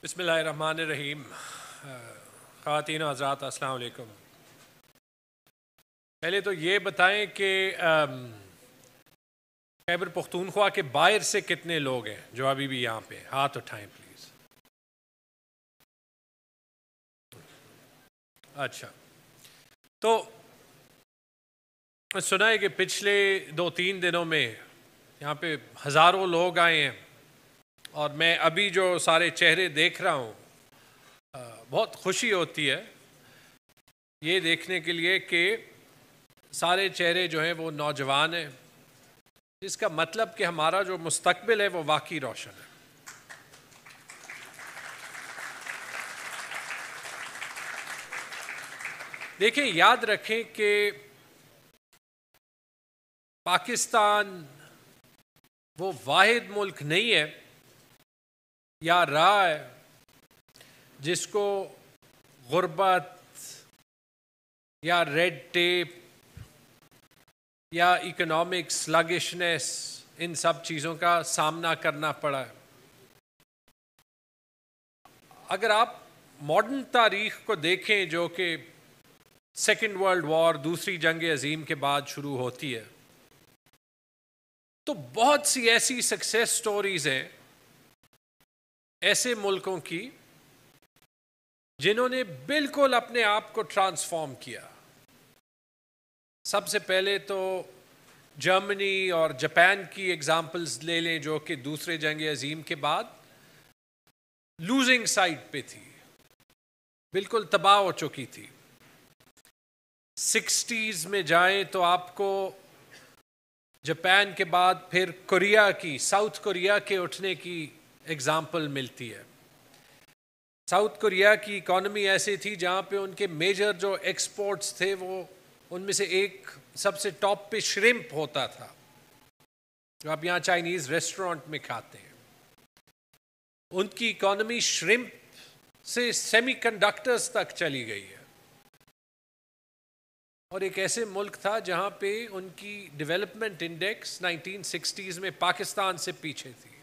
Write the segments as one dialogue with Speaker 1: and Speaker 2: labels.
Speaker 1: बसमीम खातिन ख़वान हजरात पहले तो ये बताएं कि खैबर पख्तूनख्वा के बाहर से कितने लोग हैं जो अभी भी यहाँ पे हाथ उठाएं प्लीज़ अच्छा तो सुना है कि पिछले दो तीन दिनों में यहाँ पे हज़ारों लोग आए हैं और मैं अभी जो सारे चेहरे देख रहा हूँ बहुत खुशी होती है ये देखने के लिए कि सारे चेहरे जो हैं वो नौजवान हैं जिसका मतलब कि हमारा जो मुस्तकबिल है वो वाकई रोशन है देखें याद रखें कि पाकिस्तान वो वाहिद मुल्क नहीं है या राय जिसको गुर्बत या रेड टेप या इकोनॉमिक स्लगिशनेस इन सब चीज़ों का सामना करना पड़ा है अगर आप मॉडर्न तारीख को देखें जो कि सेकेंड वर्ल्ड वॉर दूसरी जंग अजीम के बाद शुरू होती है तो बहुत सी ऐसी सक्सेस स्टोरीज हैं ऐसे मुल्कों की जिन्होंने बिल्कुल अपने आप को ट्रांसफॉर्म किया सबसे पहले तो जर्मनी और जापान की एग्जाम्पल्स ले लें जो कि दूसरे जंग अजीम के बाद लूजिंग साइड पे थी बिल्कुल तबाह हो चुकी थी सिक्सटीज़ में जाएं तो आपको जापान के बाद फिर कोरिया की साउथ कोरिया के उठने की एग्जाम्पल मिलती है साउथ कोरिया की इकॉनमी ऐसी थी जहाँ पे उनके मेजर जो एक्सपोर्ट्स थे वो उनमें से एक सबसे टॉप पे श्रिम्प होता था जो आप यहाँ चाइनीज रेस्टोरेंट में खाते हैं उनकी इकॉनमी श्रिम्प से सेमीकंडक्टर्स तक चली गई है और एक ऐसे मुल्क था जहाँ पे उनकी डेवलपमेंट इंडेक्स 1960s में पाकिस्तान से पीछे थी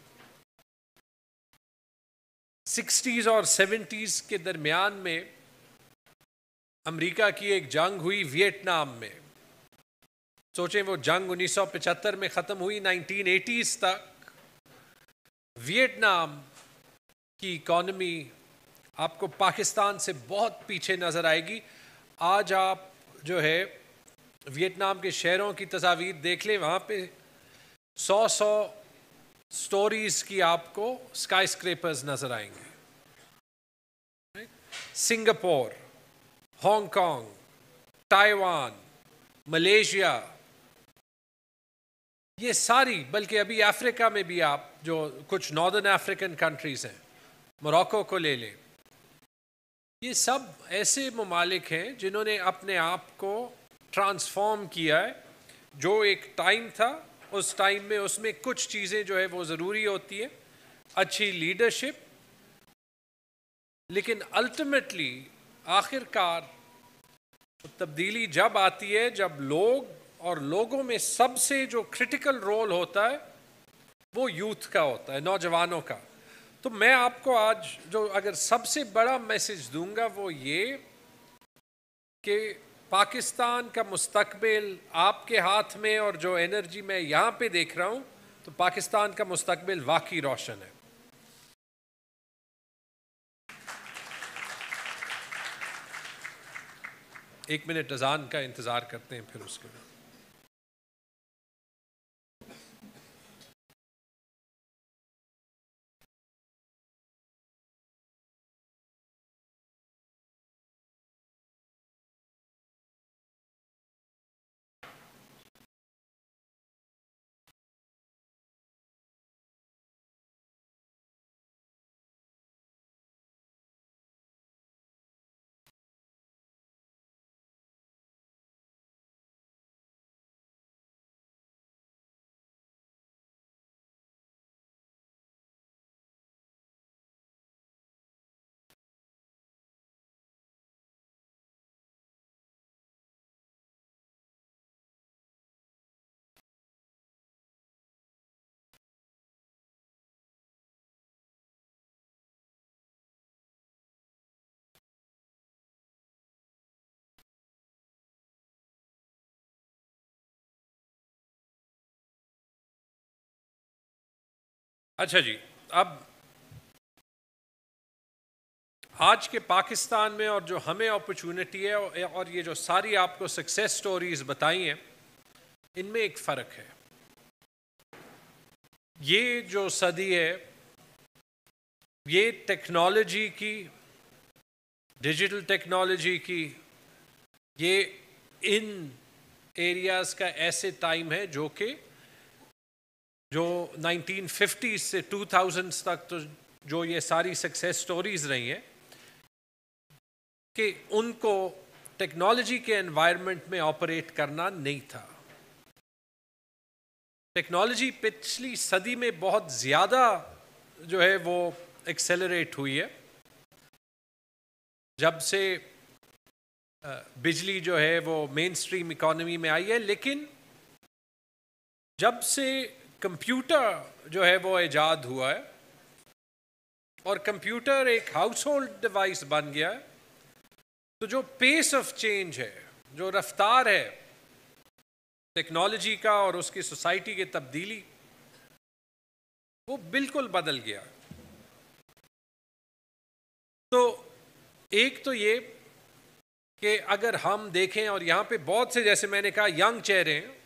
Speaker 1: सिक्सटीज और सेवेंटीज के दरमियान में अमेरिका की एक जंग हुई वियतनाम में सोचें वो जंग 1975 में ख़त्म हुई 1980s तक वियतनाम की इकॉनमी आपको पाकिस्तान से बहुत पीछे नज़र आएगी आज आप जो है वियतनाम के शहरों की तस्वीर देख लें वहाँ पे सौ सौ स्टोरीज की आपको स्काई स्क्रेपर्स नजर आएंगे सिंगापुर हांगकांग ताइवान मलेशिया ये सारी बल्कि अभी अफ्रीका में भी आप जो कुछ नॉर्दर्न अफ्रीकन कंट्रीज़ हैं मोरक्को को ले लें ये सब ऐसे ममालिक हैं जिन्होंने अपने आप को ट्रांसफॉर्म किया है जो एक टाइम था उस टाइम में उसमें कुछ चीज़ें जो है वो ज़रूरी होती है अच्छी लीडरशिप लेकिन अल्टीमेटली आखिरकार तब्दीली जब आती है जब लोग और लोगों में सबसे जो क्रिटिकल रोल होता है वो यूथ का होता है नौजवानों का तो मैं आपको आज जो अगर सबसे बड़ा मैसेज दूंगा वो ये कि पाकिस्तान का मुस्तबिल आपके हाथ में और जो एनर्जी मैं यहाँ पे देख रहा हूँ तो पाकिस्तान का मुस्तबिल वाकई रोशन है एक मिनट अजान का इंतज़ार करते हैं फिर उसके बाद अच्छा जी अब आज के पाकिस्तान में और जो हमें अपॉर्चुनिटी है और ये जो सारी आपको सक्सेस स्टोरीज बताई हैं इनमें एक फ़र्क है ये जो सदी है ये टेक्नोलॉजी की डिजिटल टेक्नोलॉजी की ये इन एरियाज़ का ऐसे टाइम है जो कि जो 1950s से 2000s तक तो जो ये सारी सक्सेस स्टोरीज रही हैं कि उनको टेक्नोलॉजी के एनवायरनमेंट में ऑपरेट करना नहीं था टेक्नोलॉजी पिछली सदी में बहुत ज़्यादा जो है वो एक्सेलरेट हुई है जब से बिजली जो है वो मेन स्ट्रीम इकोनॉमी में आई है लेकिन जब से कंप्यूटर जो है वो ईजाद हुआ है और कंप्यूटर एक हाउस होल्ड डिवाइस बन गया है तो जो पेस ऑफ चेंज है जो रफ्तार है टेक्नोलॉजी का और उसकी सोसाइटी की तब्दीली वो बिल्कुल बदल गया तो एक तो ये कि अगर हम देखें और यहाँ पे बहुत से जैसे मैंने कहा यंग चेहरे हैं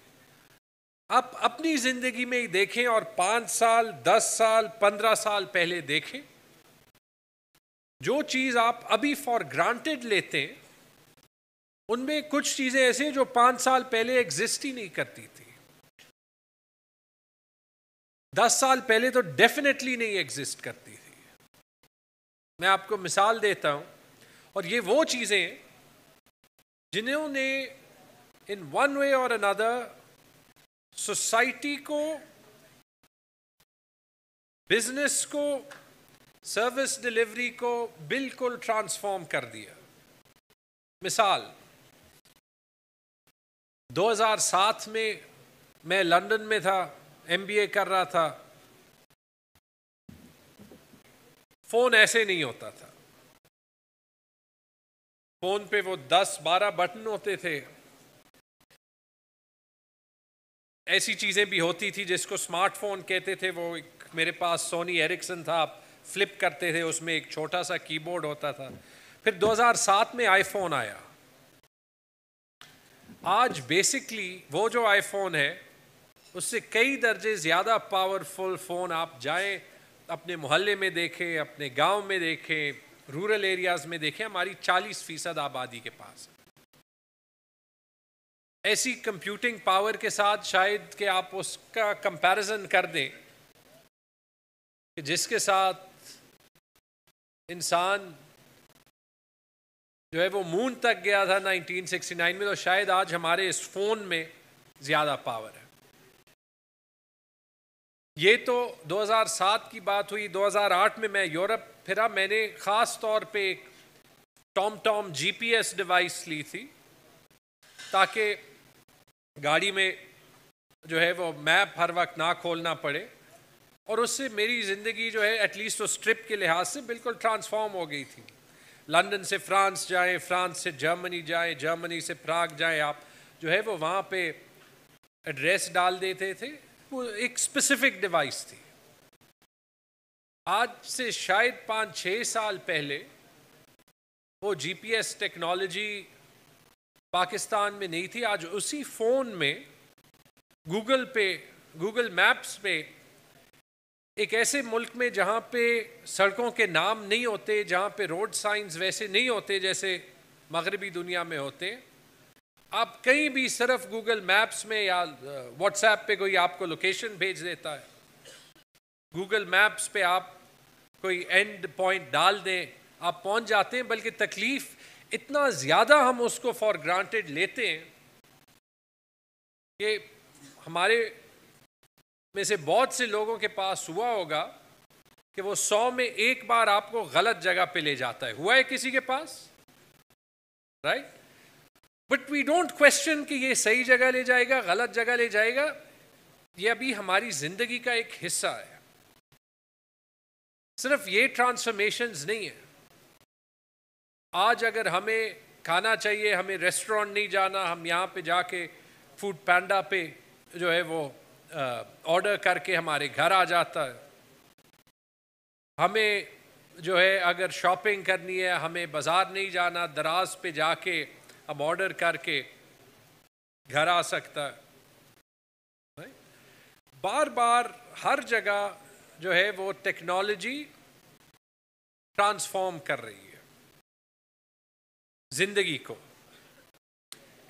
Speaker 1: आप अपनी जिंदगी में देखें और पांच साल दस साल पंद्रह साल पहले देखें जो चीज आप अभी फॉर ग्रांटेड लेते हैं उनमें कुछ चीजें ऐसी जो पांच साल पहले एग्जिस्ट ही नहीं करती थी दस साल पहले तो डेफिनेटली नहीं एग्जिस्ट करती थी मैं आपको मिसाल देता हूं और ये वो चीजें जिन्होंने इन वन वे और अनदर सोसाइटी को बिजनेस को सर्विस डिलीवरी को बिल्कुल ट्रांसफॉर्म कर दिया मिसाल 2007 में मैं लंदन में था एमबीए कर रहा था फोन ऐसे नहीं होता था फोन पे वो 10-12 बटन होते थे ऐसी चीज़ें भी होती थी जिसको स्मार्टफोन कहते थे वो एक मेरे पास सोनी एरिक्सन था आप फ्लिप करते थे उसमें एक छोटा सा कीबोर्ड होता था फिर 2007 में आईफोन आया आज बेसिकली वो जो आईफोन है उससे कई दर्जे ज़्यादा पावरफुल फ़ोन आप जाएं अपने मोहल्ले में देखें अपने गांव में देखें रूरल एरियाज़ में देखें हमारी 40 फीसद आबादी के पास है ऐसी कंप्यूटिंग पावर के साथ शायद कि आप उसका कंपैरिजन कर दें कि जिसके साथ इंसान जो है वो मून तक गया था 1969 में तो शायद आज हमारे इस फ़ोन में ज़्यादा पावर है ये तो 2007 की बात हुई 2008 में मैं यूरोप फिरा मैंने ख़ास तौर पे एक टॉम टॉम जीपीएस डिवाइस ली थी ताकि गाड़ी में जो है वो मैप हर वक्त ना खोलना पड़े और उससे मेरी ज़िंदगी जो है एटलीस्ट उस ट्रिप के लिहाज से बिल्कुल ट्रांसफॉर्म हो गई थी लंदन से फ्रांस जाएं फ्रांस से जर्मनी जाएं जर्मनी से प्राग जाएं आप जो है वो वहाँ पे एड्रेस डाल देते थे वो एक स्पेसिफिक डिवाइस थी आज से शायद पाँच छः साल पहले वो जीपीएस टेक्नोलॉजी पाकिस्तान में नहीं थी आज उसी फ़ोन में गूगल पे गूगल मैप्स पे एक ऐसे मुल्क में जहाँ पे सड़कों के नाम नहीं होते जहाँ पे रोड साइंस वैसे नहीं होते जैसे मगरबी दुनिया में होते आप कहीं भी सिर्फ गूगल मैप्स में या व्हाट्सएप पे कोई आपको लोकेशन भेज देता है गूगल मैप्स पे आप कोई एंड पॉइंट डाल दें आप पहुंच जाते हैं बल्कि तकलीफ़ इतना ज़्यादा हम उसको फॉर ग्रांटेड लेते हैं कि हमारे में से बहुत से लोगों के पास हुआ होगा कि वो सौ में एक बार आपको गलत जगह पे ले जाता है हुआ है किसी के पास right but we don't question कि ये सही जगह ले जाएगा गलत जगह ले जाएगा ये अभी हमारी जिंदगी का एक हिस्सा है सिर्फ ये ट्रांसफॉर्मेशंस नहीं है आज अगर हमें खाना चाहिए हमें रेस्टोरेंट नहीं जाना हम यहाँ पे जाके फूड पैंडा पे जो है वो ऑर्डर करके हमारे घर आ जाता है हमें जो है अगर शॉपिंग करनी है हमें बाज़ार नहीं जाना दराज पे जाके हम ऑर्डर करके घर आ सकता है बार बार हर जगह जो है वो टेक्नोलॉजी ट्रांसफॉर्म कर रही है जिंदगी को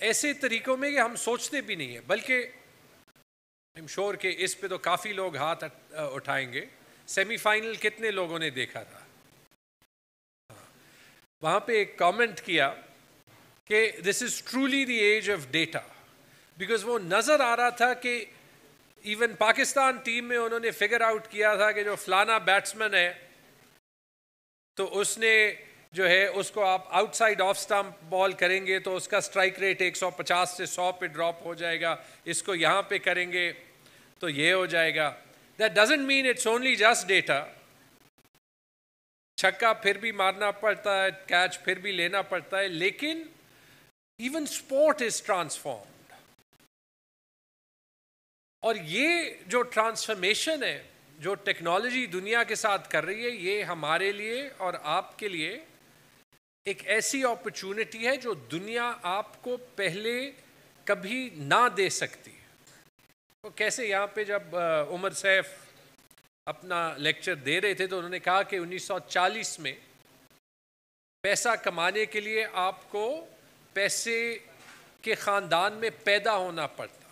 Speaker 1: ऐसे तरीकों में कि हम सोचते भी नहीं है बल्कि आई एम श्योर के इस पे तो काफ़ी लोग हाथ उठाएंगे सेमीफाइनल कितने लोगों ने देखा था हाँ। वहां पे एक कमेंट किया कि this is truly the age of data because वो नज़र आ रहा था कि इवन पाकिस्तान टीम में उन्होंने फिगर आउट किया था कि जो फलाना बैट्समैन है तो उसने जो है उसको आप आउटसाइड ऑफ स्टंप बॉल करेंगे तो उसका स्ट्राइक रेट 150 से 100 पे ड्रॉप हो जाएगा इसको यहाँ पे करेंगे तो ये हो जाएगा that doesn't mean it's only just data छक्का फिर भी मारना पड़ता है कैच फिर भी लेना पड़ता है लेकिन इवन स्पोर्ट इज ट्रांसफॉर्म और ये जो ट्रांसफॉर्मेशन है जो टेक्नोलॉजी दुनिया के साथ कर रही है ये हमारे लिए और आपके लिए एक ऐसी अपॉर्चुनिटी है जो दुनिया आपको पहले कभी ना दे सकती तो कैसे यहाँ पे जब उमर सैफ अपना लेक्चर दे रहे थे तो उन्होंने कहा कि 1940 में पैसा कमाने के लिए आपको पैसे के ख़ानदान में पैदा होना पड़ता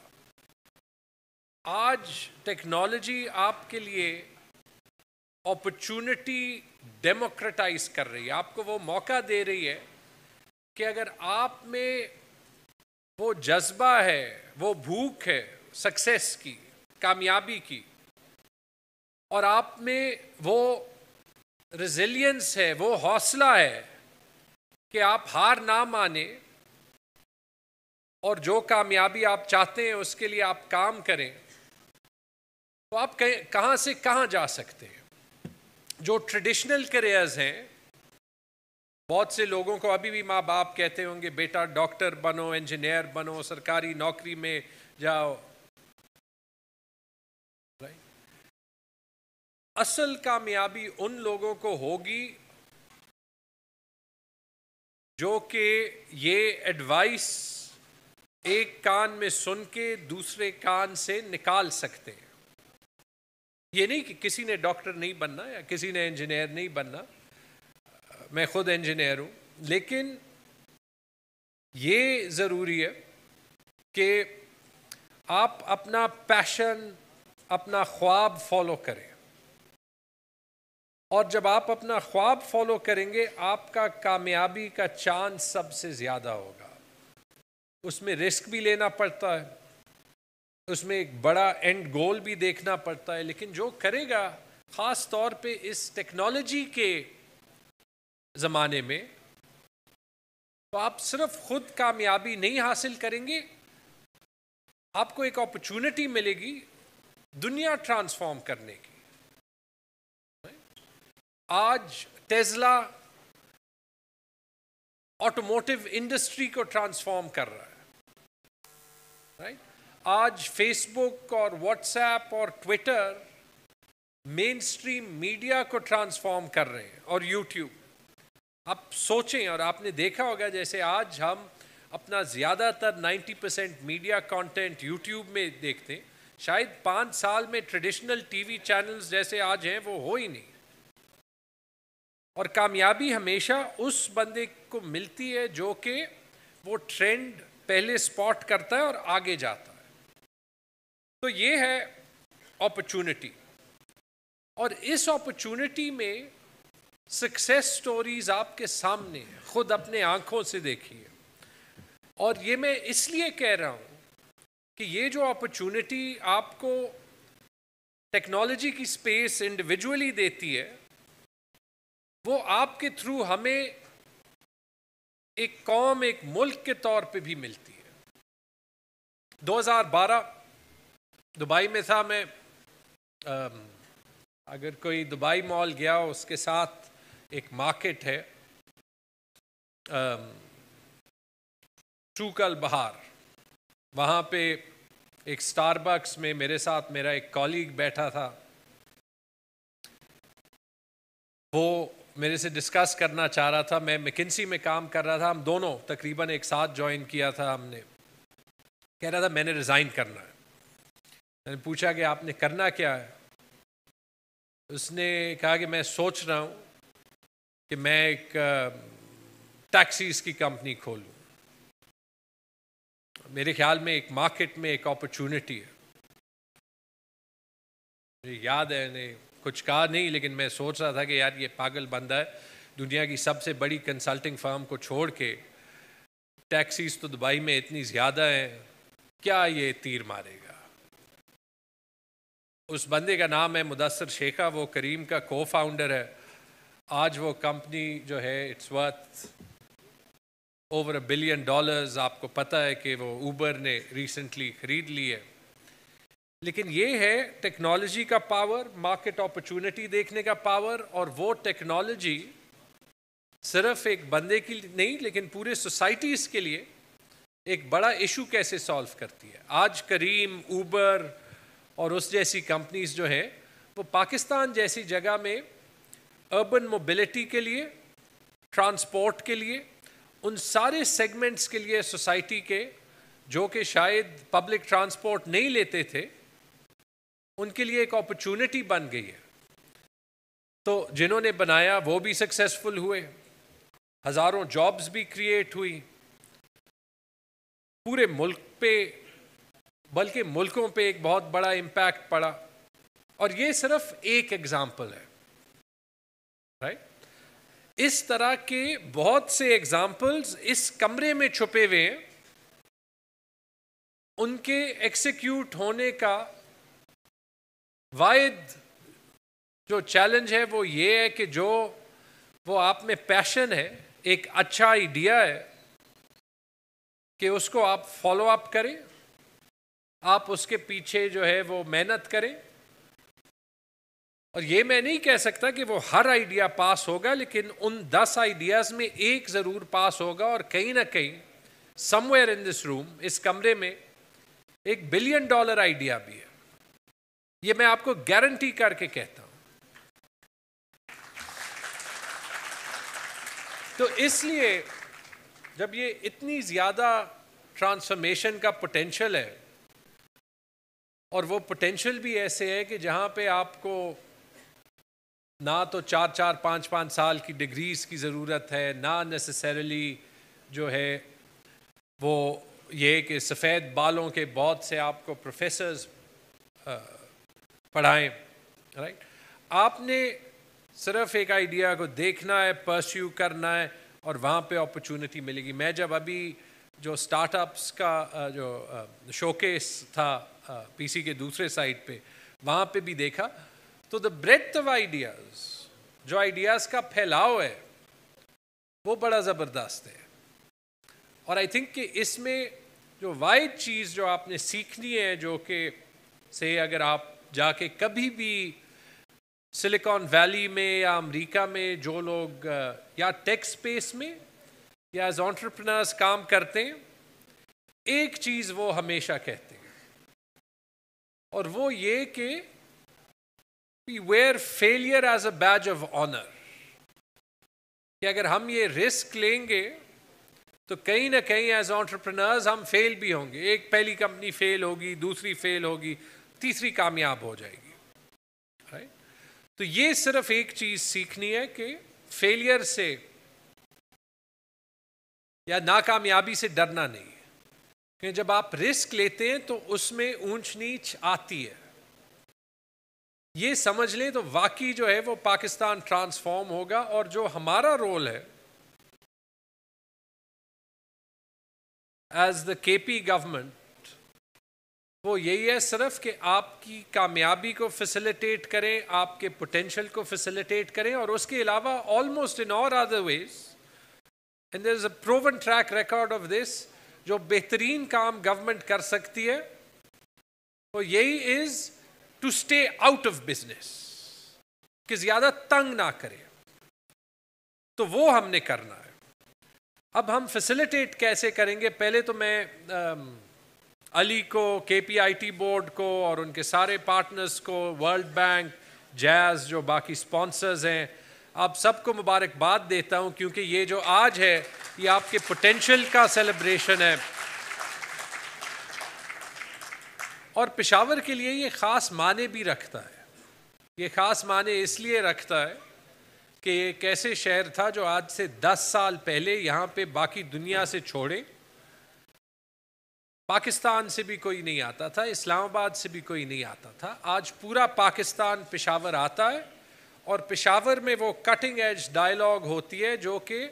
Speaker 1: आज टेक्नोलॉजी आपके लिए अपॉर्चुनिटी डेमोक्रेटाइज कर रही है आपको वो मौका दे रही है कि अगर आप में वो जज्बा है वो भूख है सक्सेस की कामयाबी की और आप में वो रिजिलियंस है वो हौसला है कि आप हार ना माने और जो कामयाबी आप चाहते हैं उसके लिए आप काम करें तो आप कहाँ से कहाँ जा सकते हैं जो ट्रेडिशनल करियर्स हैं बहुत से लोगों को अभी भी माँ बाप कहते होंगे बेटा डॉक्टर बनो इंजीनियर बनो सरकारी नौकरी में जाओ असल कामयाबी उन लोगों को होगी जो कि ये एडवाइस एक कान में सुन के दूसरे कान से निकाल सकते हैं ये नहीं कि किसी ने डॉक्टर नहीं बनना या किसी ने इंजीनियर नहीं बनना मैं खुद इंजीनियर हूँ लेकिन ये ज़रूरी है कि आप अपना पैशन अपना ख्वाब फॉलो करें और जब आप अपना ख्वाब फॉलो करेंगे आपका कामयाबी का चांस सबसे ज़्यादा होगा उसमें रिस्क भी लेना पड़ता है उसमें एक बड़ा एंड गोल भी देखना पड़ता है लेकिन जो करेगा ख़ास तौर पे इस टेक्नोलॉजी के ज़माने में तो आप सिर्फ खुद कामयाबी नहीं हासिल करेंगे आपको एक अपॉर्चुनिटी मिलेगी दुनिया ट्रांसफॉर्म करने की आज टेस्ला ऑटोमोटिव इंडस्ट्री को ट्रांसफॉर्म कर रहा है राइट आज फेसबुक और व्हाट्सएप और ट्विटर मेन स्ट्रीम मीडिया को ट्रांसफॉर्म कर रहे हैं और यूट्यूब आप सोचें और आपने देखा होगा जैसे आज हम अपना ज़्यादातर 90 परसेंट मीडिया कंटेंट यूट्यूब में देखते हैं शायद पाँच साल में ट्रेडिशनल टीवी चैनल्स जैसे आज हैं वो हो ही नहीं और कामयाबी हमेशा उस बंदे को मिलती है जो कि वो ट्रेंड पहले स्पॉट करता है और आगे जाता है तो ये है अपॉर्चुनिटी और इस अपॉर्चुनिटी में सक्सेस स्टोरीज आपके सामने खुद अपने आंखों से देखिए और ये मैं इसलिए कह रहा हूँ कि ये जो अपॉर्चुनिटी आपको टेक्नोलॉजी की स्पेस इंडिविजुअली देती है वो आपके थ्रू हमें एक कौम एक मुल्क के तौर पे भी मिलती है 2012 दुबई में था मैं अगर कोई दुबई मॉल गया उसके साथ एक मार्केट है चूकल बहार वहाँ पे एक स्टारबक्स में मेरे साथ मेरा एक कॉलीग बैठा था वो मेरे से डिस्कस करना चाह रहा था मैं मेकेंसी में काम कर रहा था हम दोनों तकरीबन एक साथ ज्वाइन किया था हमने कह रहा था मैंने रिज़ाइन करना है मैंने पूछा कि आपने करना क्या है उसने कहा कि मैं सोच रहा हूँ कि मैं एक टैक्सीज की कंपनी खोलूँ मेरे ख्याल में एक मार्केट में एक अपॉर्चुनिटी है मुझे याद है ने कुछ कहा नहीं लेकिन मैं सोच रहा था कि यार ये पागल बंदा है दुनिया की सबसे बड़ी कंसल्टिंग फर्म को छोड़ के टैक्सीज तो दुबई में इतनी ज़्यादा हैं क्या ये तीर मारेगा उस बंदे का नाम है मुदसर शेखा वो करीम का को फाउंडर है आज वो कंपनी जो है it's worth over a billion dollars आपको पता है कि वो ऊबर ने रिसेंटली ख़रीद ली है लेकिन ये है टेक्नोलॉजी का पावर मार्केट अपॉर्चुनिटी देखने का पावर और वो टेक्नोलॉजी सिर्फ एक बंदे की नहीं लेकिन पूरे सोसाइटीज़ के लिए एक बड़ा इशू कैसे सॉल्व करती है आज करीम ऊबर और उस जैसी कंपनीज जो हैं वो पाकिस्तान जैसी जगह में अर्बन मोबिलिटी के लिए ट्रांसपोर्ट के लिए उन सारे सेगमेंट्स के लिए सोसाइटी के जो कि शायद पब्लिक ट्रांसपोर्ट नहीं लेते थे उनके लिए एक अपॉर्चुनिटी बन गई है तो जिन्होंने बनाया वो भी सक्सेसफुल हुए हज़ारों जॉब्स भी क्रिएट हुई पूरे मुल्क पे बल्कि मुल्कों पे एक बहुत बड़ा इम्पैक्ट पड़ा और ये सिर्फ एक एग्जाम्पल है राइट इस तरह के बहुत से एग्जाम्पल्स इस कमरे में छुपे हुए हैं उनके एक्सिक्यूट होने का वायद जो चैलेंज है वो ये है कि जो वो आप में पैशन है एक अच्छा आइडिया है कि उसको आप फॉलो अप करें आप उसके पीछे जो है वो मेहनत करें और ये मैं नहीं कह सकता कि वो हर आइडिया पास होगा लेकिन उन दस आइडियाज़ में एक ज़रूर पास होगा और कहीं ना कहीं समवेयर इन दिस रूम इस कमरे में एक बिलियन डॉलर आइडिया भी है ये मैं आपको गारंटी करके कहता हूं तो इसलिए जब ये इतनी ज़्यादा ट्रांसफॉर्मेशन का पोटेंशियल है और वो पोटेंशियल भी ऐसे है कि जहाँ पे आपको ना तो चार चार पाँच पाँच साल की डिग्रीज़ की ज़रूरत है ना नेसेसरली जो है वो ये कि सफ़ेद बालों के बहुत से आपको प्रोफेसर्स पढ़ाएं राइट आपने सिर्फ एक आइडिया को देखना है परस्यू करना है और वहाँ पे अपॉर्चुनिटी मिलेगी मैं जब अभी जो स्टार्टअप्स का जो शोकेस था पीसी के दूसरे साइड पे वहां पे भी देखा तो द ब्रेथ ऑफ आइडियाज जो आइडियाज का फैलाव है वो बड़ा ज़बरदस्त है और आई थिंक कि इसमें जो वाइड चीज़ जो आपने सीखनी है जो कि से अगर आप जाके कभी भी सिलिकॉन वैली में या अमेरिका में जो लोग या टेक स्पेस में या एज ऑन्टरप्रनर्स काम करते हैं एक चीज़ वो हमेशा कहते हैं और वो ये कि we wear failure as a badge of honour कि अगर हम ये रिस्क लेंगे तो कहीं ना कहीं एज ऑन्टरप्रनर्स हम फेल भी होंगे एक पहली कंपनी फेल होगी दूसरी फेल होगी तीसरी कामयाब हो जाएगी राइट तो ये सिर्फ एक चीज सीखनी है कि फेलियर से या नाकामयाबी से डरना नहीं कि जब आप रिस्क लेते हैं तो उसमें ऊंच नीच आती है ये समझ लें तो वाकई जो है वो पाकिस्तान ट्रांसफॉर्म होगा और जो हमारा रोल है एज द केपी गवर्नमेंट वो यही है सिर्फ कि आपकी कामयाबी को फैसिलिटेट करें आपके पोटेंशियल को फैसिलिटेट करें और उसके अलावा ऑलमोस्ट इन और other ways and there is a proven track record of this जो बेहतरीन काम गवर्नमेंट कर सकती है वो यही is to stay out of business कि ज्यादा तंग ना करे तो वो हमने करना है अब हम फैसिलिटेट कैसे करेंगे पहले तो मैं आ, um, अली को के बोर्ड को और उनके सारे पार्टनर्स को वर्ल्ड बैंक जैज़ जो बाकी स्पॉन्सर्स हैं आप सबको मुबारकबाद देता हूं क्योंकि ये जो आज है ये आपके पोटेंशियल का सेलिब्रेशन है और पेशावर के लिए ये ख़ास माने भी रखता है ये ख़ास माने इसलिए रखता है कि ये कैसे शहर था जो आज से दस साल पहले यहाँ पे बाकी दुनिया से छोड़े पाकिस्तान से भी कोई नहीं आता था इस्लामाबाद से भी कोई नहीं आता था आज पूरा पाकिस्तान पेशावर आता है और पेशावर में वो कटिंग एज डायलॉग होती है जो कि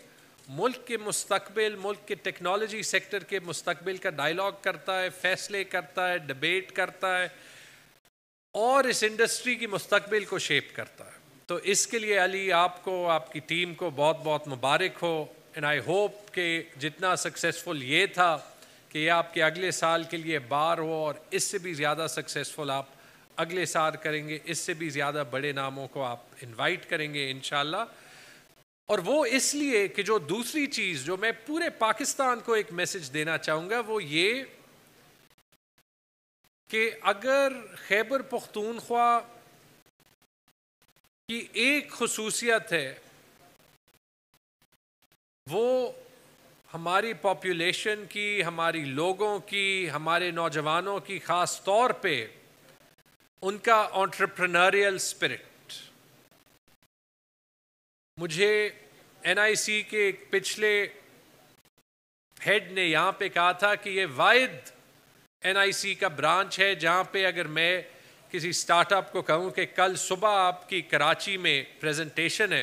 Speaker 1: मुल्क के मुस्तबिल मुल्क के टेक्नोलॉजी सेक्टर के मुस्तबिल का डायलॉग करता है फैसले करता है डिबेट करता है और इस इंडस्ट्री की मुस्तबिल को शेप करता है तो इसके लिए अली आपको आपकी टीम को बहुत बहुत मुबारक हो एंड आई होप कि जितना सक्सेसफुल ये था कि ये आपके अगले साल के लिए बार हो और इससे भी ज़्यादा सक्सेसफुल आप अगले साल करेंगे इससे भी ज़्यादा बड़े नामों को आप इनवाइट करेंगे इन और वो इसलिए कि जो दूसरी चीज़ जो मैं पूरे पाकिस्तान को एक मैसेज देना चाहूँगा वो ये कि अगर खैबर पख्तूनख्वा की एक खसूसियत है वो हमारी पॉपुलेशन की हमारी लोगों की हमारे नौजवानों की ख़ास तौर पर उनका ऑन्टरप्रनरियल स्पिरिट मुझे एनआईसी के एक पिछले हेड ने यहाँ पे कहा था कि ये वायद एनआईसी का ब्रांच है जहाँ पे अगर मैं किसी स्टार्टअप को कहूँ कि कल सुबह आपकी कराची में प्रेजेंटेशन है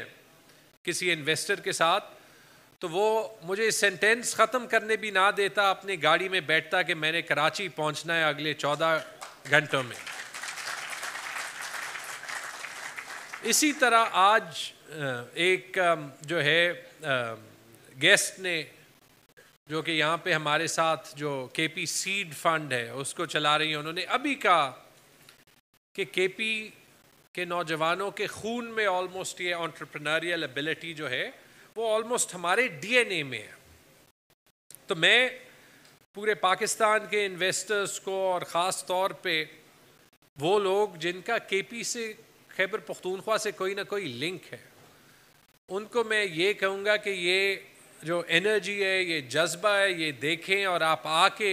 Speaker 1: किसी इन्वेस्टर के साथ तो वो मुझे सेंटेंस ख़त्म करने भी ना देता अपनी गाड़ी में बैठता कि मैंने कराची पहुंचना है अगले चौदह घंटों में इसी तरह आज एक जो है गेस्ट ने जो कि यहाँ पे हमारे साथ जो केपी सीड फंड है उसको चला रही है उन्होंने अभी कहा कि केपी के नौजवानों के खून में ऑलमोस्ट ये ऑन्टरप्रनरियल एबिलिटी जो है वो ऑलमोस्ट हमारे डीएनए में है तो मैं पूरे पाकिस्तान के इन्वेस्टर्स को और ख़ास तौर पे वो लोग जिनका केपी से खैबर पख्तूनख्वा से कोई ना कोई लिंक है उनको मैं ये कहूँगा कि ये जो एनर्जी है ये जज्बा है ये देखें और आप आके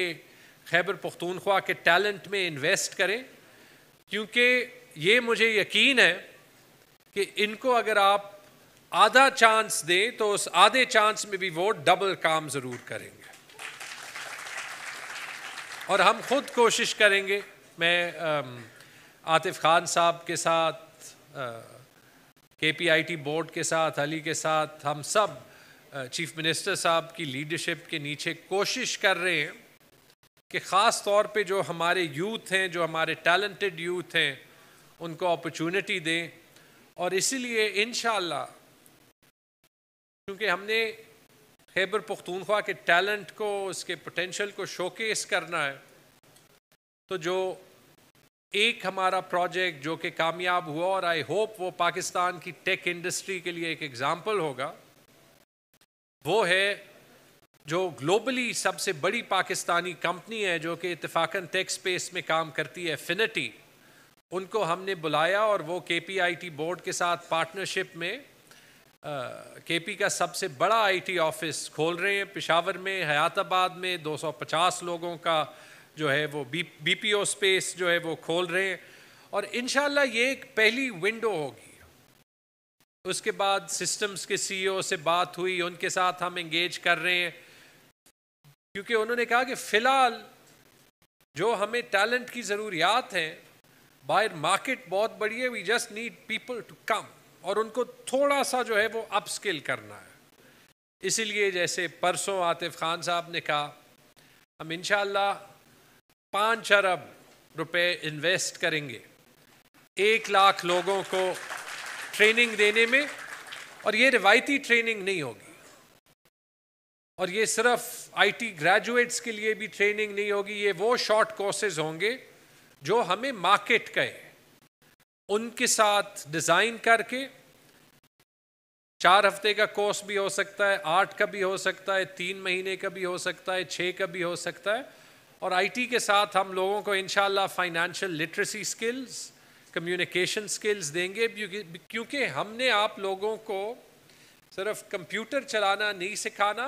Speaker 1: खैबर पख्तूनख्वा के टैलेंट में इन्वेस्ट करें क्योंकि ये मुझे यकीन है कि इनको अगर आप आधा चांस दें तो उस आधे चांस में भी वो डबल काम ज़रूर करेंगे और हम खुद कोशिश करेंगे मैं आतिफ खान साहब के साथ के बोर्ड के साथ अली के साथ हम सब चीफ मिनिस्टर साहब की लीडरशिप के नीचे कोशिश कर रहे हैं कि ख़ास तौर पे जो हमारे यूथ हैं जो हमारे टैलेंटेड यूथ हैं उनको अपॉर्चुनिटी दें और इसीलिए इन क्योंकि हमने खैबर पख्तूनख्वा के टैलेंट को उसके पोटेंशल को शोकेस करना है तो जो एक हमारा प्रोजेक्ट जो कि कामयाब हुआ और आई होप वो पाकिस्तान की टेक इंडस्ट्री के लिए एक एग्जाम्पल होगा वो है जो ग्लोबली सबसे बड़ी पाकिस्तानी कंपनी है जो कि इतफाक़न टेक स्पेस में काम करती है फिनिटी उनको हमने बुलाया और वो के पी आई टी बोर्ड के साथ पार्टनरशिप में के पी का सबसे बड़ा आई टी ऑफिस खोल रहे हैं पिशावर में हयातबाद में 250 लोगों का जो है वो बी बी स्पेस जो है वो खोल रहे हैं और इन ये एक पहली विंडो होगी उसके बाद सिस्टम्स के सीईओ e से बात हुई उनके साथ हम इंगेज कर रहे हैं क्योंकि उन्होंने कहा कि फिलहाल जो हमें टैलेंट की ज़रूरियात है बाहर मार्केट बहुत बड़ी है we just need people to come और उनको थोड़ा सा जो है वो अपस्किल करना है इसीलिए जैसे परसों आतिफ खान साहब ने कहा हम इनशाला पाँच अरब रुपए इन्वेस्ट करेंगे एक लाख लोगों को ट्रेनिंग देने में और ये रिवायती ट्रेनिंग नहीं होगी और ये सिर्फ आईटी ग्रेजुएट्स के लिए भी ट्रेनिंग नहीं होगी ये वो शॉर्ट कोर्सेज होंगे जो हमें मार्केट कहे उनके साथ डिज़ाइन करके चार हफ्ते का कोर्स भी हो सकता है आठ का भी हो सकता है तीन महीने का भी हो सकता है छः का भी हो सकता है और आईटी के साथ हम लोगों को इनशाला financial literacy skills communication skills देंगे क्योंकि हमने आप लोगों को सिर्फ कंप्यूटर चलाना नहीं सिखाना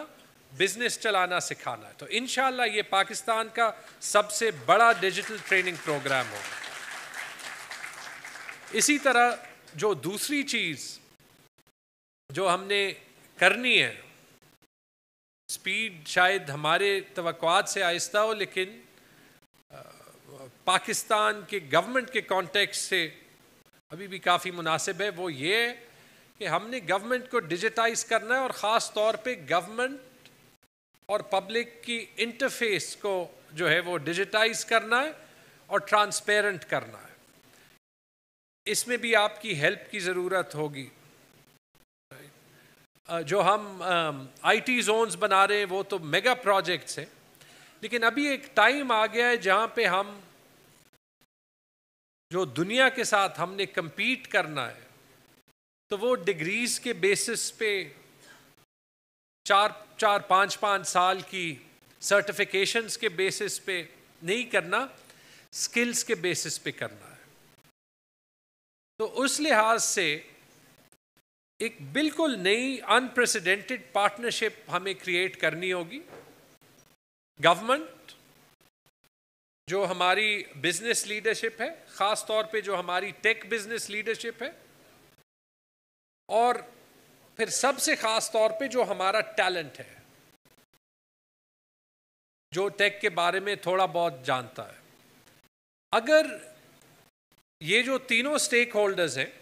Speaker 1: बिजनेस चलाना सिखाना है तो इन ये पाकिस्तान का सबसे बड़ा डिजिटल ट्रेनिंग प्रोग्राम होगा इसी तरह जो दूसरी चीज़ जो हमने करनी है स्पीड शायद हमारे तो से आहिस्ता हो लेकिन पाकिस्तान के गवर्नमेंट के कॉन्टेक्ट से अभी भी काफ़ी मुनासिब है वो ये कि हमने गवर्नमेंट को डिजिटाइज करना है और ख़ास तौर पे गवर्नमेंट और पब्लिक की इंटरफेस को जो है वो डिजिटाइज करना है और ट्रांसपेरेंट करना है इसमें भी आपकी हेल्प की ज़रूरत होगी जो हम आईटी जोन्स बना रहे हैं वो तो मेगा प्रोजेक्ट्स हैं लेकिन अभी एक टाइम आ गया है जहाँ पे हम जो दुनिया के साथ हमने कम्पीट करना है तो वो डिग्रीज के बेसिस पे चार चार पाँच पाँच साल की सर्टिफिकेशंस के बेसिस पे नहीं करना स्किल्स के बेसिस पे करना है तो उस लिहाज से एक बिल्कुल नई अनप्रेसिडेंटेड पार्टनरशिप हमें क्रिएट करनी होगी गवर्नमेंट जो हमारी बिजनेस लीडरशिप है ख़ास तौर पे जो हमारी टेक बिजनेस लीडरशिप है और फिर सबसे ख़ास तौर पे जो हमारा टैलेंट है जो टेक के बारे में थोड़ा बहुत जानता है अगर ये जो तीनों स्टेक होल्डर्स हैं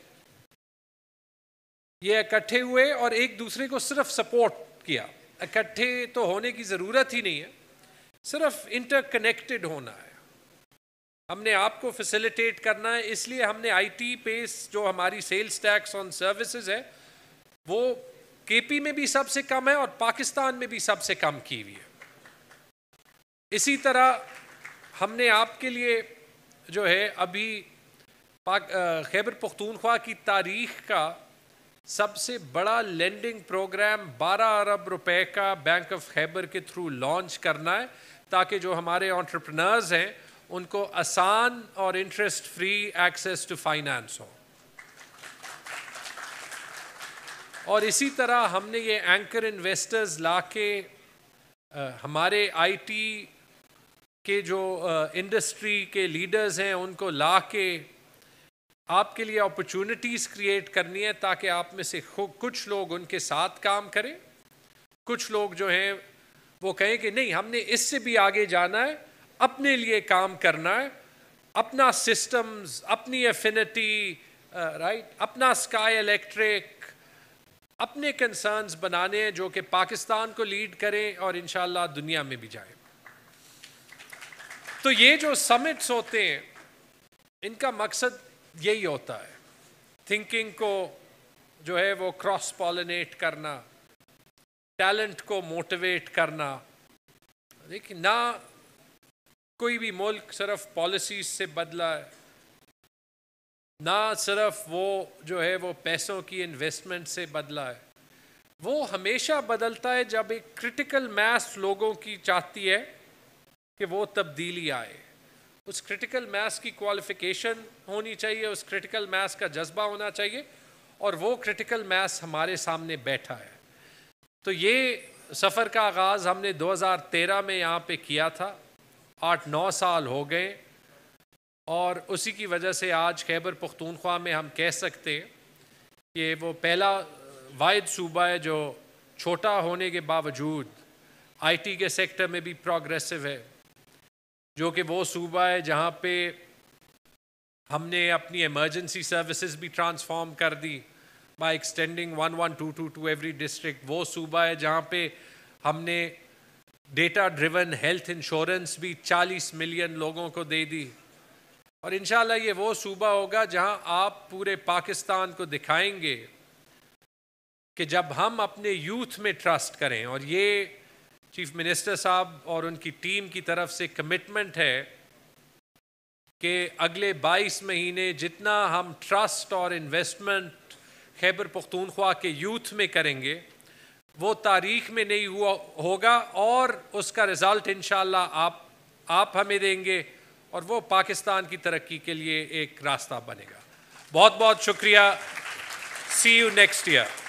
Speaker 1: ये इकट्ठे हुए और एक दूसरे को सिर्फ सपोर्ट किया इकट्ठे तो होने की ज़रूरत ही नहीं है सिर्फ इंटरकनेक्टेड होना है हमने आपको फैसिलिटेट करना है इसलिए हमने आईटी पेस जो हमारी सेल्स टैक्स ऑन सर्विसेज है वो केपी में भी सबसे कम है और पाकिस्तान में भी सबसे कम की हुई है इसी तरह हमने आपके लिए जो है अभी खैबर पख्तूनख्वा की तारीख का सबसे बड़ा लेंडिंग प्रोग्राम 12 अरब रुपए का बैंक ऑफ खैबर के थ्रू लॉन्च करना है ताकि जो हमारे ऑन्टरप्रनर्स हैं उनको आसान और interest free access to finance हो और इसी तरह हमने ये एंकर इन्वेस्टर्स लाके आ, हमारे आईटी के जो इंडस्ट्री के लीडर्स हैं उनको लाके आपके लिए अपॉर्चुनिटीज़ क्रिएट करनी है ताकि आप में से कुछ लोग उनके साथ काम करें कुछ लोग जो हैं वो कहें कि नहीं हमने इससे भी आगे जाना है अपने लिए काम करना है अपना सिस्टम्स अपनी एफिनिटी राइट uh, अपना स्काई इलेक्ट्रिक अपने कंसर्न्स बनाने हैं जो कि पाकिस्तान को लीड करें और इन दुनिया में भी जाए तो ये जो समिट्स होते हैं इनका मकसद यही होता है थिंकिंग को जो है वो क्रॉस पॉलिनेट करना टैलेंट को मोटिवेट करना देखिए ना कोई भी मुल्क सिर्फ पॉलिसीज से बदला है ना सिर्फ वो जो है वो पैसों की इन्वेस्टमेंट से बदला है वो हमेशा बदलता है जब एक क्रिटिकल मैस लोगों की चाहती है कि वो तब्दीली आए उस क्रिटिकल मैथ्स की क्वालिफिकेशन होनी चाहिए उस क्रिटिकल मैथ्स का जज्बा होना चाहिए और वो क्रिटिकल मैथ्स हमारे सामने बैठा है तो ये सफ़र का आगाज़ हमने 2013 में यहाँ पे किया था आठ नौ साल हो गए और उसी की वजह से आज खैबर पख्तूनख्वा में हम कह सकते हैं कि वो पहला वाद सूबा है जो छोटा होने के बावजूद आईटी के सेक्टर में भी प्रोग्रेसिव है जो कि वो सूबा है जहाँ पे हमने अपनी इमरजेंसी सर्विसेज भी ट्रांसफॉर्म कर दी by extending one one two two two every district वो सूबा है जहाँ पे हमने डेटा ड्रिवन हेल्थ इंश्योरेंस भी 40 मिलियन लोगों को दे दी और इन ये वो सूबा होगा जहाँ आप पूरे पाकिस्तान को दिखाएंगे कि जब हम अपने यूथ में ट्रस्ट करें और ये चीफ मिनिस्टर साहब और उनकी टीम की तरफ से कमिटमेंट है कि अगले 22 महीने जितना हम ट्रस्ट और इन्वेस्टमेंट खैबर पख्तूनख्वा के यूथ में करेंगे वो तारीख में नहीं हुआ होगा और उसका रिज़ल्ट इन आप आप हमें देंगे और वो पाकिस्तान की तरक्की के लिए एक रास्ता बनेगा बहुत बहुत शुक्रिया सी यू नेक्स्ट ईयर